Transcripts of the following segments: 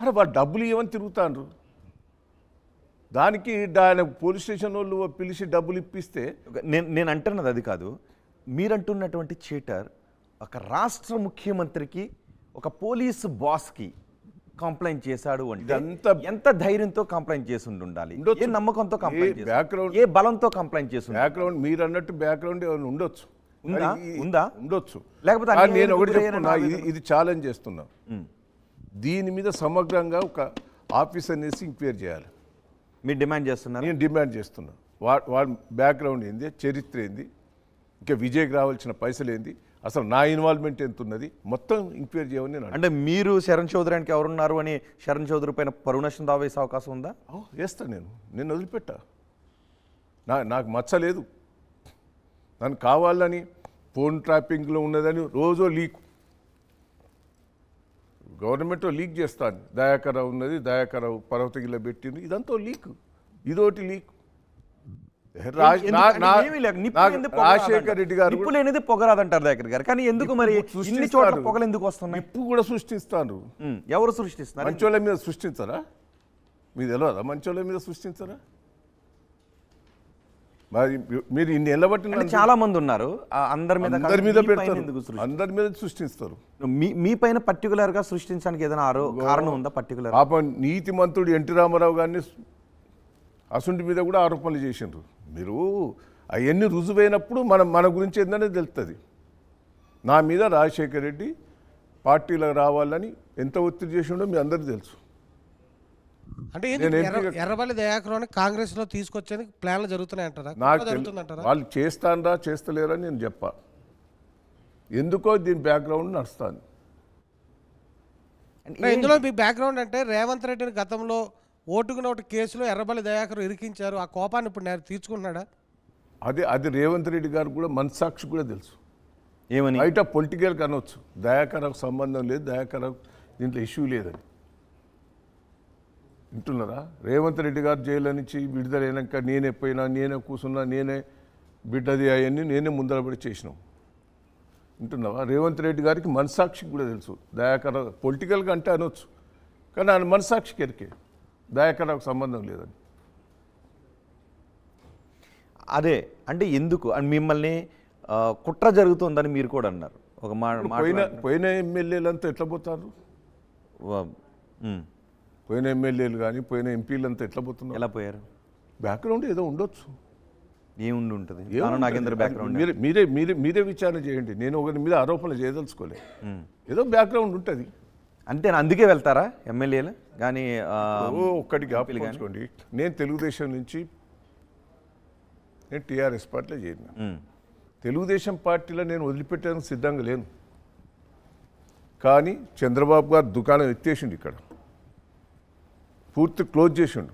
అరే వాళ్ళు డబ్బులు ఇవ్వని తిరుగుతాండ్రు దానికి ఆయన పోలీస్ స్టేషన్ వాళ్ళు పిలిచి డబ్బులు ఇప్పిస్తే నేను నేను అంటున్నది అది కాదు మీరంటున్నటువంటి చీటర్ ఒక రాష్ట్ర ముఖ్యమంత్రికి ఒక పోలీసు బాస్కి కంప్లైంట్ చేశాడు అంటే ఎంత ఎంత ధైర్యంతో కంప్లైంట్ చేసి ఉండాలి ఏ నమ్మకంతో కంప్లైంట్ బ్యాక్గ్రౌండ్ ఏ బలంతో కంప్లైంట్ చేసి బ్యాక్గ్రౌండ్ మీరు అన్నట్టు బ్యాక్గ్రౌండ్ ఉండొచ్చు ఉందా ఉందా ఉండొచ్చు లేకపోతే నేను ఒకటి ఇది ఛాలెంజ్ చేస్తున్నాం దీని మీద సమగ్రంగా ఒక ఆఫీస్ అనేసి ఎంక్వైరీ చేయాలి మీరు డిమాండ్ చేస్తున్నారు నేను డిమాండ్ చేస్తున్నాను వా వాళ్ళ బ్యాక్గ్రౌండ్ ఏంది చరిత్ర ఏంది ఇంకా విజయ్కి రావాల్సిన పైసలు ఏంది అసలు నా ఇన్వాల్వ్మెంట్ ఎంత ఉన్నది మొత్తం ఎంక్వైరీ చేయమని నేను అంటే మీరు శరణ్ చౌదరి అంటే ఎవరున్నారు అని శరణ్ చౌదరి పైన పరుణశం దావేసే అవకాశం ఉందా వేస్తాను నేను నేను వదిలిపెట్టా నా నాకు మచ్చలేదు నన్ను కావాలని ఫోన్ ట్రాపింగ్లో ఉన్నదని రోజో లీక్ గవర్నమెంట్ లీక్ చేస్తాను దయాకర ఉన్నది దయాకర పర్వతగిల్ల పెట్టింది ఇదంతా లీక్ ఇదోటి లీక్ రాజశేఖర రెడ్డి గారు నిప్పులు అనేది పొగరాదంటారు దయాకర్ గారు కానీ ఎందుకు మరి ఇన్ని చోట్ల పొగలు ఎందుకు వస్తున్నాయి నిప్పు కూడా సృష్టిస్తారు ఎవరు సృష్టిస్తారు మంచోళ్ళ మీద సృష్టించరా మీ తెలియదా మంచోళ్ళ మీద సృష్టించరా మరి మీరు ఇన్ని నిలబట్టిన చాలా మంది ఉన్నారు అందరి మీద అందరి మీద పెడతారు అందరి మీద సృష్టిస్తారు మీ మీ పైన పర్టికులర్ గా సృష్టించడానికి ఏదైనా కారణం ఉందా పర్టికులర్ పాప నీతి మంత్రుడు ఎన్టీ రామారావు గారిని అసుంటి మీద కూడా ఆరోపణలు చేసిండ్రు మీరు అవన్నీ రుజువైనప్పుడు మనం మన గురించి ఏంటనే తెలుస్తుంది నా మీద రాజశేఖర్ రెడ్డి పార్టీలకు రావాలని ఎంత ఒత్తిడి చేసిండో మీ అందరికీ తెలుసు అంటే ఎర్రబల్లి కాంగ్రెస్ లో తీసుకొచ్చేందుకు ప్లాన్లు జరుగుతున్నాయి అంటారా నాకు వాళ్ళు చేస్తానరా చేస్తలేరా నేను చెప్ప ఎందుకో దీని బ్యాక్గ్రౌండ్ నడుస్తాను ఇందులో మీ బ్యాక్గ్రౌండ్ అంటే రేవంత్ రెడ్డిని గతంలో ఓటుకు నోటు కేసులో ఎర్రబల్లి దయాకర్ ఇరికించారు ఆ కోపాన్ని ఇప్పుడు నేను తీర్చుకున్నాడా అది అది రేవంత్ రెడ్డి గారు కూడా మనసాక్షి కూడా తెలుసు ఏమని బయట పొలిటికల్ కనవచ్చు దయాకరకు సంబంధం లేదు దయాకరకు దీంట్లో ఇష్యూ లేదని వింటున్నారా రేవంత్ రెడ్డి గారు జైలు నుంచి విడుదలైనాక నేనే పోయినా నేనే కూర్చున్నా నేనే బిడ్డది అవన్నీ నేనే ముందరబడి చేసినాం వింటున్నావా రేవంత్ రెడ్డి గారికి మనసాక్షికి కూడా తెలుసు దయాకర పొలిటికల్గా అంటే అనొచ్చు కానీ ఆయన మనసాక్షి కెరికే దయాకరకు సంబంధం లేదని అదే అంటే ఎందుకు అని మిమ్మల్ని కుట్ర జరుగుతుందని మీరు కూడా అన్నారు ఒక మా పోయిన పోయిన ఎమ్మెల్యేలంతా ఎట్లా పోతారు పోయిన ఎమ్మెల్యేలు కానీ పోయిన ఎంపీలు అంతా ఎట్లా పోతున్నారు ఎలా పోయారు బ్యాక్గ్రౌండ్ ఏదో ఉండొచ్చు ఏముండి ఉంటుంది నాగేంద్ర బ్యాక్గ్రౌండ్ మీరే మీరే మీరే మీరే విచారణ చేయండి నేను ఒకరి మీద ఆరోపణలు చేయదలుచుకోలే ఏదో బ్యాక్గ్రౌండ్ ఉంటుంది అంతే అందుకే వెళ్తారా ఎమ్మెల్యేలు కానీ ఒక్కటి గ్యాప్లుకోండి నేను తెలుగుదేశం నుంచి నేను టీఆర్ఎస్ పార్టీలో చేరిన తెలుగుదేశం పార్టీలో నేను వదిలిపెట్టడానికి సిద్ధంగా లేను కానీ చంద్రబాబు గారు దుకాణం ఎత్తేసిండు ఇక్కడ పూర్తి క్లోజ్ చేసిండు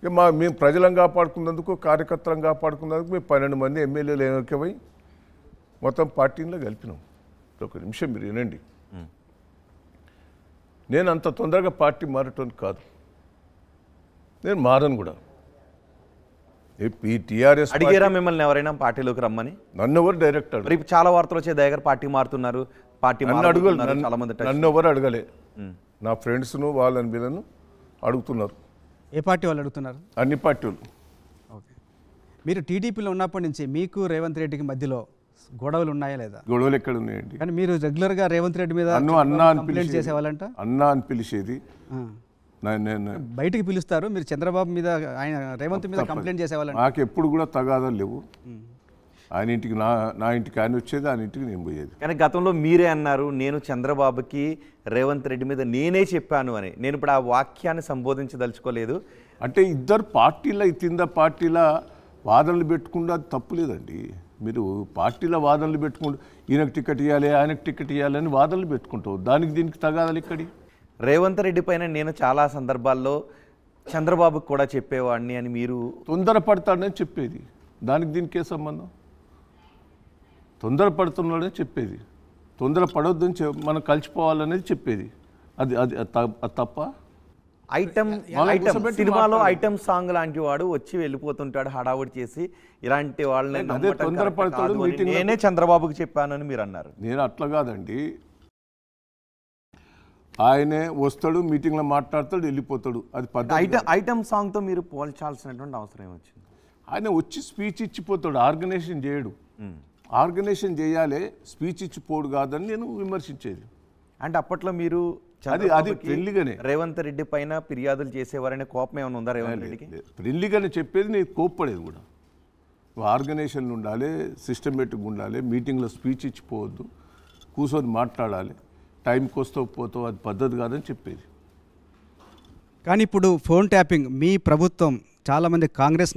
ఇక మా మేము ప్రజలను కాపాడుకున్నందుకు కార్యకర్తలను కాపాడుకున్నందుకు మేము పన్నెండు మంది ఎమ్మెల్యేలు ఏకమై మొత్తం పార్టీలో కలిపినాం ఒక నిమిషం మీరు వినండి నేను అంత తొందరగా పార్టీ మారటం కాదు నేను మారను కూడా ఈ టీఆర్ఎస్ అడిగారా మిమ్మల్ని ఎవరైనా పార్టీలోకి రమ్మని నన్ను ఎవరు డైరెక్ట్ రేపు చాలా వార్తలు వచ్చే దగ్గర పార్టీ మారుతున్నారు పార్టీ నన్ను అడగలేదు నన్ను ఎవరు అడగలే నా ఫ్రెండ్స్ను వాళ్ళని వీళ్ళను అడుగుతున్నారు ఏ పార్టీ వాళ్ళు అడుగుతున్నారు అన్ని పార్టీలు ఓకే మీరు టీడీపీలో ఉన్నప్పటి నుంచి మీకు రేవంత్ రెడ్డికి మధ్యలో గొడవలు ఉన్నాయా లేదా గొడవలు ఎక్కడ ఉన్నాయండి కానీ మీరు రెగ్యులర్ గా రేవంత్ రెడ్డి మీద అన్న అన్నా అని చేసేవాళ్ళంట అన్నా అని పిలిచేది నేను బయటికి పిలుస్తారు మీరు చంద్రబాబు మీద ఆయన రేవంత్ మీద కంప్లైంట్ చేసేవాళ్ళు నాకు ఎప్పుడు కూడా తగాదాలు లేవు ఆయన ఇంటికి నా నా ఇంటికి ఆయన వచ్చేది ఆయన ఇంటికి నేను పోయేది కానీ గతంలో మీరే అన్నారు నేను చంద్రబాబుకి రేవంత్ రెడ్డి మీద నేనే చెప్పాను అని నేను ఇప్పుడు ఆ వాక్యాన్ని సంబోధించదలుచుకోలేదు అంటే ఇద్దరు పార్టీల కింద పార్టీల వాదనలు పెట్టుకుండా తప్పు లేదండి మీరు పార్టీల వాదనలు పెట్టుకుంటూ ఈయనకు టికెట్ ఇవ్వాలి ఆయనకు టికెట్ ఇవ్వాలి అని వాదనలు పెట్టుకుంటావు దానికి దీనికి తగాదాలు ఇక్కడి రేవంత్ రెడ్డి పైన నేను చాలా సందర్భాల్లో చంద్రబాబుకి కూడా చెప్పేవాడిని అని మీరు తొందరపడతాడని చెప్పేది దానికి దీనికి ఏ సంబంధం తొందరపడుతున్నాడని చెప్పేది తొందర చెప్పి మనం కలిసిపోవాలనేది చెప్పేది అది అది తప్ప ఐటమ్ ఐటమ్ సినిమాలో ఐటమ్ సాంగ్ లాంటి వాడు వచ్చి వెళ్ళిపోతుంటాడు హడావుడి చేసి ఇలాంటి వాళ్ళని తొందరపడతాడు నేనే చంద్రబాబుకి చెప్పానని మీరు అన్నారు నేను అట్లా కాదండి ఆయనే వస్తాడు మీటింగ్లో మాట్లాడతాడు వెళ్ళిపోతాడు అది ఐటమ్ ఐటమ్ సాంగ్తో మీరు పోల్చాల్సినటువంటి అవసరం ఏమొచ్చింది ఆయన వచ్చి స్పీచ్ ఇచ్చిపోతాడు ఆర్గనైజేషన్ చేయడు ఆర్గనైజేషన్ చేయాలి స్పీచ్ ఇచ్చి పోడు కాదని నేను విమర్శించేది అంటే అప్పట్లో మీరు అది అది ఫ్రెండ్లీగానే రేవంత్ రెడ్డి పైన ఫిర్యాదులు చేసేవారనే కోపం ఏమైనా ఉందా రేవంత్ రెడ్డికి ఫ్రెండ్లీగానే చెప్పేది నేను కోప్పడేది కూడా ఆర్గనైజేషన్ ఉండాలి సిస్టమేటిక్గా ఉండాలి మీటింగ్లో స్పీచ్ ఇచ్చిపోవద్దు కూర్చొని మాట్లాడాలి టైంకి వస్తూ పోతావు అది పద్ధతి కాదని చెప్పేది కానీ ఇప్పుడు ఫోన్ ట్యాపింగ్ మీ ప్రభుత్వం చాలామంది కాంగ్రెస్